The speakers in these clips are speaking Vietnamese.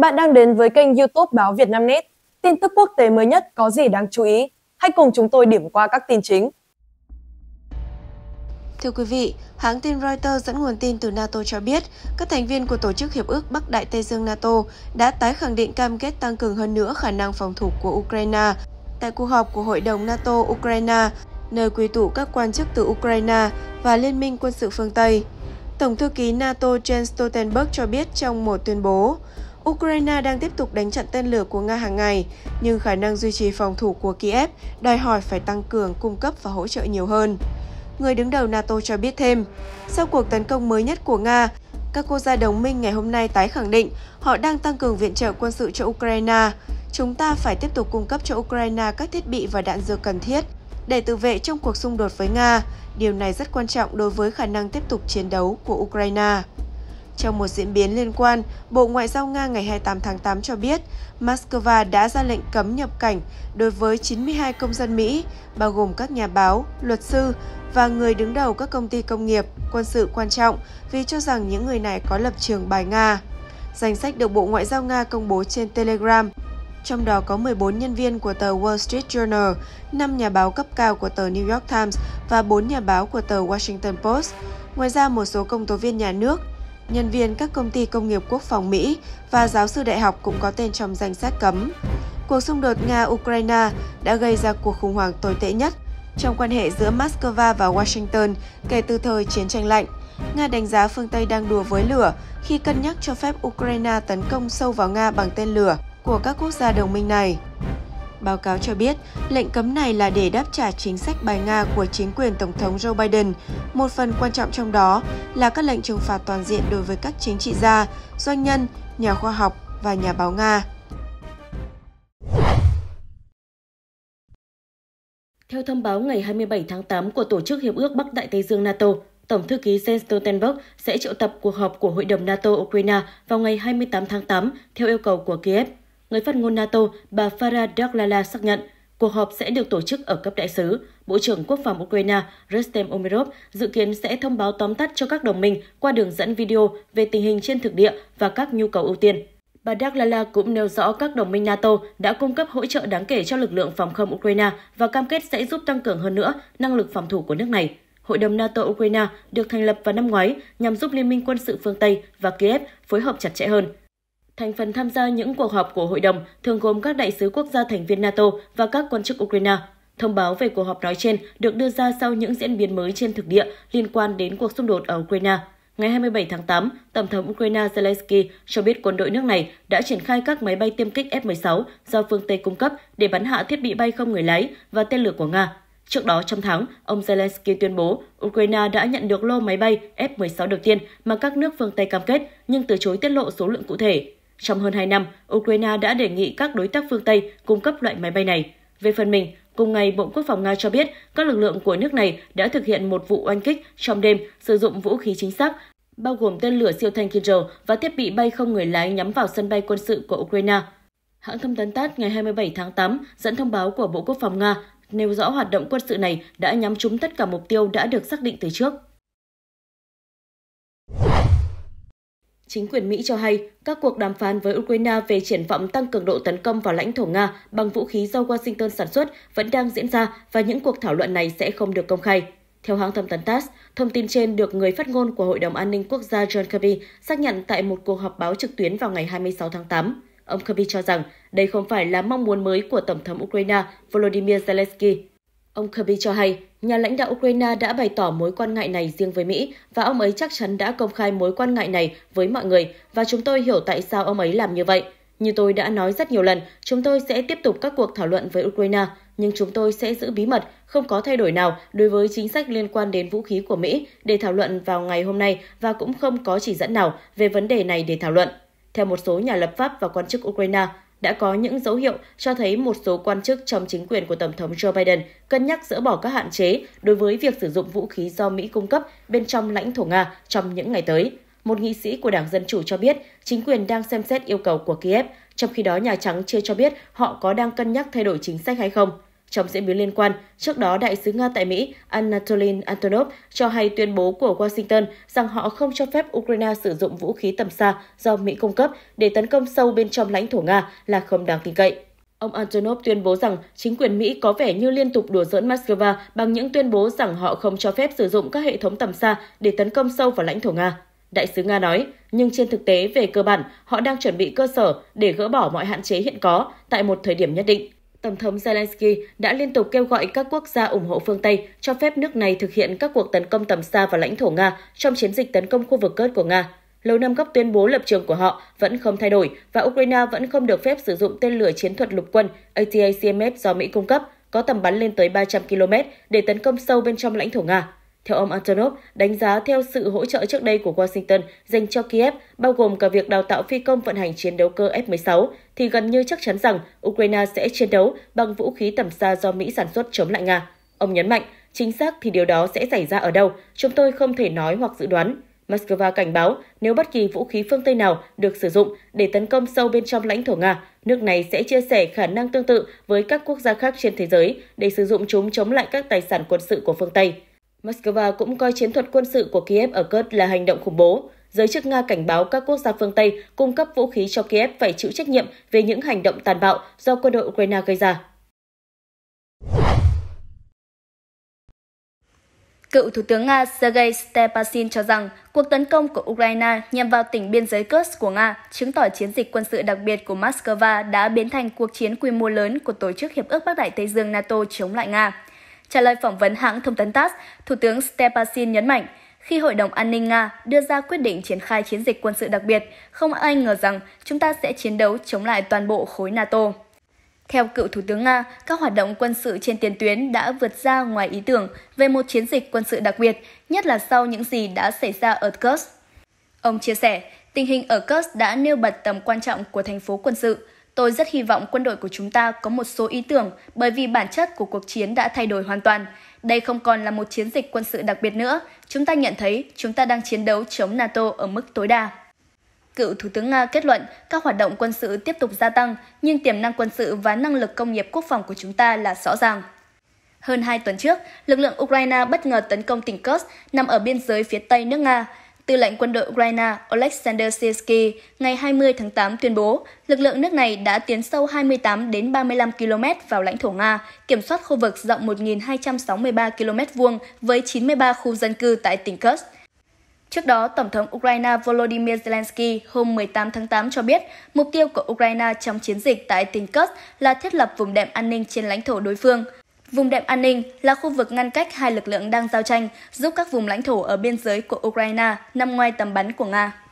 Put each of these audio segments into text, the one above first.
Bạn đang đến với kênh YouTube báo Việt Nam Net, Tin tức quốc tế mới nhất có gì đáng chú ý? Hãy cùng chúng tôi điểm qua các tin chính. Thưa quý vị, hãng tin Reuters dẫn nguồn tin từ NATO cho biết, các thành viên của Tổ chức Hiệp ước Bắc Đại Tây Dương NATO đã tái khẳng định cam kết tăng cường hơn nữa khả năng phòng thủ của Ukraine tại cuộc họp của Hội đồng NATO-Ukraine, nơi quy tụ các quan chức từ Ukraine và Liên minh quân sự phương Tây. Tổng thư ký NATO Jens Stoltenberg cho biết trong một tuyên bố, Ukraine đang tiếp tục đánh chặn tên lửa của Nga hàng ngày, nhưng khả năng duy trì phòng thủ của Kiev đòi hỏi phải tăng cường cung cấp và hỗ trợ nhiều hơn. Người đứng đầu NATO cho biết thêm, sau cuộc tấn công mới nhất của Nga, các quốc gia đồng minh ngày hôm nay tái khẳng định họ đang tăng cường viện trợ quân sự cho Ukraine. Chúng ta phải tiếp tục cung cấp cho Ukraine các thiết bị và đạn dược cần thiết để tự vệ trong cuộc xung đột với Nga. Điều này rất quan trọng đối với khả năng tiếp tục chiến đấu của Ukraine. Trong một diễn biến liên quan, Bộ Ngoại giao Nga ngày 28 tháng 8 cho biết Moscow đã ra lệnh cấm nhập cảnh đối với 92 công dân Mỹ, bao gồm các nhà báo, luật sư và người đứng đầu các công ty công nghiệp, quân sự quan trọng vì cho rằng những người này có lập trường bài Nga. Danh sách được Bộ Ngoại giao Nga công bố trên Telegram trong đó có 14 nhân viên của tờ Wall Street Journal, 5 nhà báo cấp cao của tờ New York Times và 4 nhà báo của tờ Washington Post. Ngoài ra, một số công tố viên nhà nước nhân viên các công ty công nghiệp quốc phòng Mỹ và giáo sư đại học cũng có tên trong danh sách cấm. Cuộc xung đột Nga-Ukraine đã gây ra cuộc khủng hoảng tồi tệ nhất trong quan hệ giữa Moscow và Washington kể từ thời chiến tranh lạnh. Nga đánh giá phương Tây đang đùa với lửa khi cân nhắc cho phép Ukraine tấn công sâu vào Nga bằng tên lửa của các quốc gia đồng minh này. Báo cáo cho biết, lệnh cấm này là để đáp trả chính sách bài Nga của chính quyền Tổng thống Joe Biden. Một phần quan trọng trong đó là các lệnh trừng phạt toàn diện đối với các chính trị gia, doanh nhân, nhà khoa học và nhà báo Nga. Theo thông báo ngày 27 tháng 8 của Tổ chức Hiệp ước Bắc Đại Tây Dương NATO, Tổng thư ký Jens Stoltenberg sẽ triệu tập cuộc họp của Hội đồng NATO Ukraine vào ngày 28 tháng 8 theo yêu cầu của Kiev người phát ngôn NATO bà Farah Daglala xác nhận cuộc họp sẽ được tổ chức ở cấp đại sứ. Bộ trưởng Quốc phòng Ukraine Rustem Omerov, dự kiến sẽ thông báo tóm tắt cho các đồng minh qua đường dẫn video về tình hình trên thực địa và các nhu cầu ưu tiên. Bà Daglala cũng nêu rõ các đồng minh NATO đã cung cấp hỗ trợ đáng kể cho lực lượng phòng không Ukraine và cam kết sẽ giúp tăng cường hơn nữa năng lực phòng thủ của nước này. Hội đồng NATO-Ukraine được thành lập vào năm ngoái nhằm giúp Liên minh quân sự phương Tây và Kiev phối hợp chặt chẽ hơn. Thành phần tham gia những cuộc họp của hội đồng thường gồm các đại sứ quốc gia thành viên NATO và các quan chức Ukraine. Thông báo về cuộc họp nói trên được đưa ra sau những diễn biến mới trên thực địa liên quan đến cuộc xung đột ở Ukraine. Ngày 27 tháng 8, Tổng thống Ukraine Zelensky cho biết quân đội nước này đã triển khai các máy bay tiêm kích F-16 do phương Tây cung cấp để bắn hạ thiết bị bay không người lái và tên lửa của Nga. Trước đó trong tháng, ông Zelensky tuyên bố Ukraine đã nhận được lô máy bay F-16 đầu tiên mà các nước phương Tây cam kết, nhưng từ chối tiết lộ số lượng cụ thể. Trong hơn 2 năm, Ukraine đã đề nghị các đối tác phương Tây cung cấp loại máy bay này. Về phần mình, cùng ngày Bộ Quốc phòng Nga cho biết các lực lượng của nước này đã thực hiện một vụ oanh kích trong đêm sử dụng vũ khí chính xác, bao gồm tên lửa siêu thanh Kindle và thiết bị bay không người lái nhắm vào sân bay quân sự của Ukraine. Hãng thông tấn TASS ngày 27 tháng 8 dẫn thông báo của Bộ Quốc phòng Nga nêu rõ hoạt động quân sự này đã nhắm trúng tất cả mục tiêu đã được xác định từ trước. Chính quyền Mỹ cho hay các cuộc đàm phán với Ukraine về triển vọng tăng cường độ tấn công vào lãnh thổ Nga bằng vũ khí do Washington sản xuất vẫn đang diễn ra và những cuộc thảo luận này sẽ không được công khai. Theo hãng thông tấn TASS, thông tin trên được người phát ngôn của Hội đồng An ninh Quốc gia John Kirby xác nhận tại một cuộc họp báo trực tuyến vào ngày 26 tháng 8. Ông Kirby cho rằng đây không phải là mong muốn mới của Tổng thống Ukraine Volodymyr Zelensky. Ông Kirby cho hay, nhà lãnh đạo Ukraine đã bày tỏ mối quan ngại này riêng với Mỹ và ông ấy chắc chắn đã công khai mối quan ngại này với mọi người và chúng tôi hiểu tại sao ông ấy làm như vậy. Như tôi đã nói rất nhiều lần, chúng tôi sẽ tiếp tục các cuộc thảo luận với Ukraine, nhưng chúng tôi sẽ giữ bí mật, không có thay đổi nào đối với chính sách liên quan đến vũ khí của Mỹ để thảo luận vào ngày hôm nay và cũng không có chỉ dẫn nào về vấn đề này để thảo luận. Theo một số nhà lập pháp và quan chức Ukraine, đã có những dấu hiệu cho thấy một số quan chức trong chính quyền của Tổng thống Joe Biden cân nhắc dỡ bỏ các hạn chế đối với việc sử dụng vũ khí do Mỹ cung cấp bên trong lãnh thổ Nga trong những ngày tới. Một nghị sĩ của Đảng Dân Chủ cho biết chính quyền đang xem xét yêu cầu của Kiev, trong khi đó Nhà Trắng chưa cho biết họ có đang cân nhắc thay đổi chính sách hay không. Trong diễn biến liên quan, trước đó đại sứ Nga tại Mỹ Anatoly Antonov cho hay tuyên bố của Washington rằng họ không cho phép Ukraine sử dụng vũ khí tầm xa do Mỹ cung cấp để tấn công sâu bên trong lãnh thổ Nga là không đáng tin cậy. Ông Antonov tuyên bố rằng chính quyền Mỹ có vẻ như liên tục đùa giỡn Moscow bằng những tuyên bố rằng họ không cho phép sử dụng các hệ thống tầm xa để tấn công sâu vào lãnh thổ Nga. Đại sứ Nga nói, nhưng trên thực tế về cơ bản, họ đang chuẩn bị cơ sở để gỡ bỏ mọi hạn chế hiện có tại một thời điểm nhất định. Tổng thống Zelensky đã liên tục kêu gọi các quốc gia ủng hộ phương Tây cho phép nước này thực hiện các cuộc tấn công tầm xa vào lãnh thổ Nga trong chiến dịch tấn công khu vực Kurd của Nga. Lầu Năm Góc tuyên bố lập trường của họ vẫn không thay đổi và Ukraine vẫn không được phép sử dụng tên lửa chiến thuật lục quân ATACMS do Mỹ cung cấp có tầm bắn lên tới 300 km để tấn công sâu bên trong lãnh thổ Nga. Theo ông Antonov, đánh giá theo sự hỗ trợ trước đây của Washington dành cho Kiev, bao gồm cả việc đào tạo phi công vận hành chiến đấu cơ F-16, thì gần như chắc chắn rằng Ukraine sẽ chiến đấu bằng vũ khí tầm xa do Mỹ sản xuất chống lại Nga. Ông nhấn mạnh, chính xác thì điều đó sẽ xảy ra ở đâu, chúng tôi không thể nói hoặc dự đoán. Moscow cảnh báo nếu bất kỳ vũ khí phương Tây nào được sử dụng để tấn công sâu bên trong lãnh thổ Nga, nước này sẽ chia sẻ khả năng tương tự với các quốc gia khác trên thế giới để sử dụng chúng chống lại các tài sản quân sự của phương Tây. Moscow cũng coi chiến thuật quân sự của Kiev ở Kurd là hành động khủng bố. Giới chức Nga cảnh báo các quốc gia phương Tây cung cấp vũ khí cho Kiev phải chịu trách nhiệm về những hành động tàn bạo do quân đội Ukraine gây ra. Cựu Thủ tướng Nga Sergei Stepasin cho rằng cuộc tấn công của Ukraine nhằm vào tỉnh biên giới Kursk của Nga chứng tỏ chiến dịch quân sự đặc biệt của Moscow đã biến thành cuộc chiến quy mô lớn của Tổ chức Hiệp ước Bắc Đại Tây Dương NATO chống lại Nga. Trả lời phỏng vấn hãng thông tấn TASS, Thủ tướng Stepasin nhấn mạnh, khi Hội đồng An ninh Nga đưa ra quyết định triển khai chiến dịch quân sự đặc biệt, không ai ngờ rằng chúng ta sẽ chiến đấu chống lại toàn bộ khối NATO. Theo cựu Thủ tướng Nga, các hoạt động quân sự trên tiền tuyến đã vượt ra ngoài ý tưởng về một chiến dịch quân sự đặc biệt, nhất là sau những gì đã xảy ra ở Kursk. Ông chia sẻ, tình hình ở Kursk đã nêu bật tầm quan trọng của thành phố quân sự, Tôi rất hy vọng quân đội của chúng ta có một số ý tưởng bởi vì bản chất của cuộc chiến đã thay đổi hoàn toàn. Đây không còn là một chiến dịch quân sự đặc biệt nữa. Chúng ta nhận thấy chúng ta đang chiến đấu chống NATO ở mức tối đa. Cựu Thủ tướng Nga kết luận các hoạt động quân sự tiếp tục gia tăng, nhưng tiềm năng quân sự và năng lực công nghiệp quốc phòng của chúng ta là rõ ràng. Hơn hai tuần trước, lực lượng Ukraine bất ngờ tấn công tỉnh Kursk nằm ở biên giới phía tây nước Nga. Tư lệnh quân đội Ukraine Oleksandr Sirski ngày 20 tháng 8 tuyên bố lực lượng nước này đã tiến sâu 28 đến 35 km vào lãnh thổ Nga, kiểm soát khu vực rộng 1.263 km vuông với 93 khu dân cư tại tỉnh Kursk. Trước đó, Tổng thống Ukraine Volodymyr Zelensky hôm 18 tháng 8 cho biết mục tiêu của Ukraine trong chiến dịch tại tỉnh Kursk là thiết lập vùng đệm an ninh trên lãnh thổ đối phương – Vùng đệm an ninh là khu vực ngăn cách hai lực lượng đang giao tranh, giúp các vùng lãnh thổ ở biên giới của Ukraine nằm ngoài tầm bắn của Nga.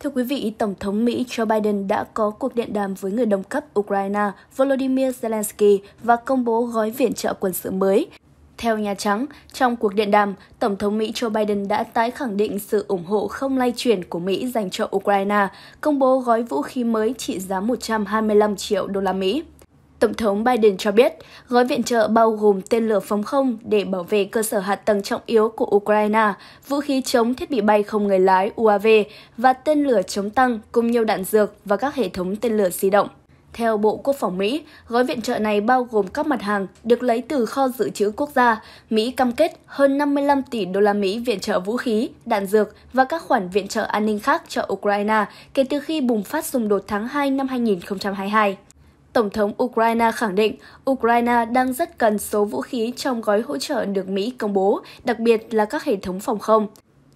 Thưa quý vị, Tổng thống Mỹ Joe Biden đã có cuộc điện đàm với người đồng cấp Ukraine Volodymyr Zelensky và công bố gói viện trợ quân sự mới. Theo Nhà Trắng, trong cuộc điện đàm, Tổng thống Mỹ Joe Biden đã tái khẳng định sự ủng hộ không lay chuyển của Mỹ dành cho Ukraine, công bố gói vũ khí mới trị giá 125 triệu đô la Mỹ. Tổng thống Biden cho biết, gói viện trợ bao gồm tên lửa phòng không để bảo vệ cơ sở hạ tầng trọng yếu của Ukraine, vũ khí chống thiết bị bay không người lái UAV và tên lửa chống tăng cùng nhiều đạn dược và các hệ thống tên lửa di động. Theo Bộ Quốc phòng Mỹ, gói viện trợ này bao gồm các mặt hàng được lấy từ kho dự trữ quốc gia. Mỹ cam kết hơn 55 tỷ đô la Mỹ viện trợ vũ khí, đạn dược và các khoản viện trợ an ninh khác cho Ukraine kể từ khi bùng phát xung đột tháng 2 năm 2022. Tổng thống Ukraine khẳng định Ukraine đang rất cần số vũ khí trong gói hỗ trợ được Mỹ công bố, đặc biệt là các hệ thống phòng không.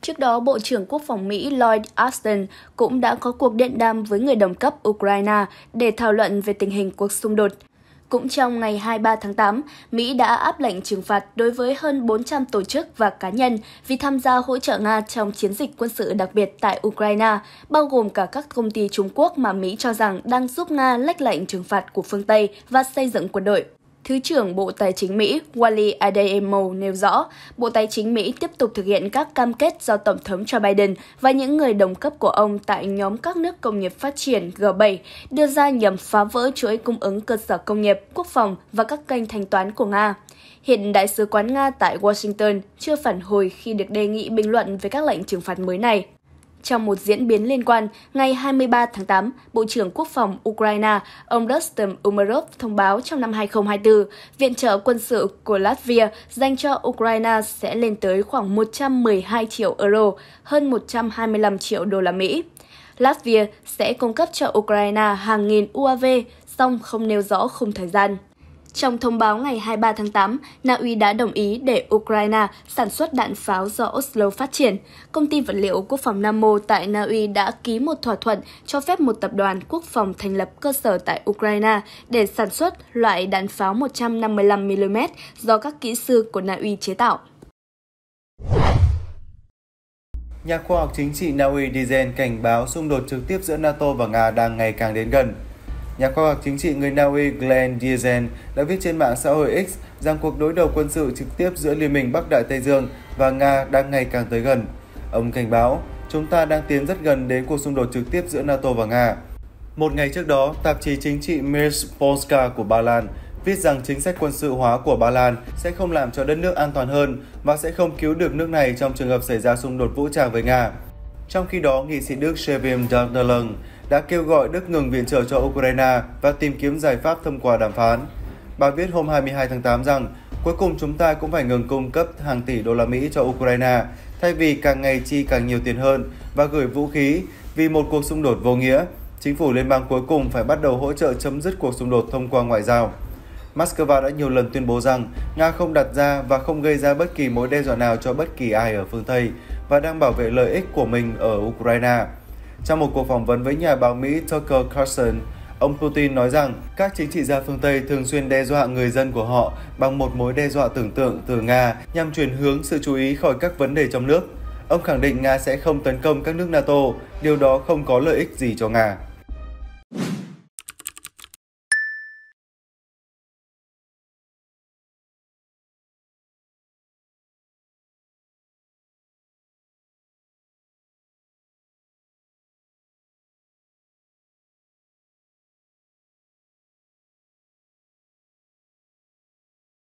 Trước đó, Bộ trưởng Quốc phòng Mỹ Lloyd Austin cũng đã có cuộc điện đàm với người đồng cấp Ukraine để thảo luận về tình hình cuộc xung đột. Cũng trong ngày 23 tháng 8, Mỹ đã áp lệnh trừng phạt đối với hơn 400 tổ chức và cá nhân vì tham gia hỗ trợ Nga trong chiến dịch quân sự đặc biệt tại Ukraine, bao gồm cả các công ty Trung Quốc mà Mỹ cho rằng đang giúp Nga lách lệnh trừng phạt của phương Tây và xây dựng quân đội. Thứ trưởng Bộ Tài chính Mỹ Wally Adeyemo nêu rõ, Bộ Tài chính Mỹ tiếp tục thực hiện các cam kết do Tổng thống Joe Biden và những người đồng cấp của ông tại nhóm các nước công nghiệp phát triển G7 đưa ra nhằm phá vỡ chuỗi cung ứng cơ sở công nghiệp, quốc phòng và các kênh thanh toán của Nga. Hiện Đại sứ quán Nga tại Washington chưa phản hồi khi được đề nghị bình luận về các lệnh trừng phạt mới này. Trong một diễn biến liên quan, ngày 23 tháng 8, Bộ trưởng Quốc phòng Ukraine ông Rustem Umerov thông báo trong năm 2024, viện trợ quân sự của Latvia dành cho Ukraine sẽ lên tới khoảng 112 triệu euro, hơn 125 triệu đô la Mỹ. Latvia sẽ cung cấp cho Ukraine hàng nghìn UAV, song không nêu rõ khung thời gian. Trong thông báo ngày 23 tháng 8, Na Uy đã đồng ý để Ukraine sản xuất đạn pháo do Oslo phát triển. Công ty vật liệu quốc phòng Namo tại Na Uy đã ký một thỏa thuận cho phép một tập đoàn quốc phòng thành lập cơ sở tại Ukraine để sản xuất loại đạn pháo 155mm do các kỹ sư của Na Uy chế tạo. Nhà khoa học chính trị Na Uy Dizen cảnh báo xung đột trực tiếp giữa NATO và Nga đang ngày càng đến gần. Nhà khoa học chính trị người Na Uy Glenn Diezen đã viết trên mạng xã hội X rằng cuộc đối đầu quân sự trực tiếp giữa Liên minh Bắc Đại Tây Dương và Nga đang ngày càng tới gần. Ông cảnh báo, chúng ta đang tiến rất gần đến cuộc xung đột trực tiếp giữa NATO và Nga. Một ngày trước đó, tạp chí chính trị Mirs Polska của Ba Lan viết rằng chính sách quân sự hóa của Ba Lan sẽ không làm cho đất nước an toàn hơn và sẽ không cứu được nước này trong trường hợp xảy ra xung đột vũ trang với Nga. Trong khi đó, nghị sĩ Đức Sevim Dardalan đã kêu gọi Đức ngừng viện trợ cho Ukraine và tìm kiếm giải pháp thông qua đàm phán. Bà viết hôm 22 tháng 8 rằng, cuối cùng chúng ta cũng phải ngừng cung cấp hàng tỷ đô la Mỹ cho Ukraine, thay vì càng ngày chi càng nhiều tiền hơn và gửi vũ khí vì một cuộc xung đột vô nghĩa. Chính phủ liên bang cuối cùng phải bắt đầu hỗ trợ chấm dứt cuộc xung đột thông qua ngoại giao. Moscow đã nhiều lần tuyên bố rằng Nga không đặt ra và không gây ra bất kỳ mối đe dọa nào cho bất kỳ ai ở phương Tây và đang bảo vệ lợi ích của mình ở Ukraine. Trong một cuộc phỏng vấn với nhà báo Mỹ Tucker Carlson, ông Putin nói rằng các chính trị gia phương Tây thường xuyên đe dọa người dân của họ bằng một mối đe dọa tưởng tượng từ Nga nhằm chuyển hướng sự chú ý khỏi các vấn đề trong nước. Ông khẳng định Nga sẽ không tấn công các nước NATO, điều đó không có lợi ích gì cho Nga.